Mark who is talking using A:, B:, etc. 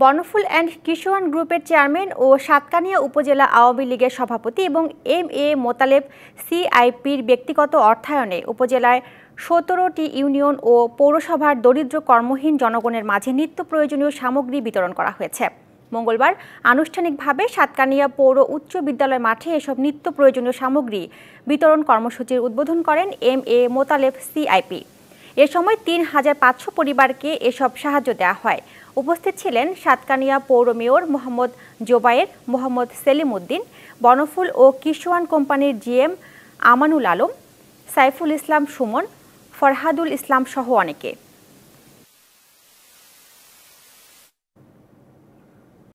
A: বনফুল and কিশোয়ান গ্রুপের chairman ও সাতকানিয়া উপজেলা আওয়ামী লীগের সভাপতি এবং এম এ মোতালেব সিআইপির ব্যক্তিগত অর্থায়নে উপজেলায় সতেরোটি ইউনিয়ন ও পৌরসভার দরিদ্র কর্মহীন জনগণের মাঝে নিত্য প্রয়োজনীয় সামগ্রী বিতরণ করা হয়েছে মঙ্গলবার আনুষ্ঠানিকভাবে সাতকানিয়া পৌর উচ্চ বিদ্যালয় মাঠে এসব নিত্য প্রয়োজনীয় সামগ্রী বিতরণ কর্মসূচির উদ্বোধন করেন এম এ মোতালেব সিআইপি এ সময় তিন হাজার পাঁচশো পরিবারকে এসব সাহায্য দেওয়া হয় উপস্থিত ছিলেন সাতকানিয়া পৌর মেয়র মোহাম্মদ জোবায়ের মোহাম্মদ সেলিম উদ্দিন বনফুল ও কিশোয়ান কোম্পানির জিএম আমানুল আলম সাইফুল ইসলাম সুমন ফরহাদুল ইসলাম সহ অনেকে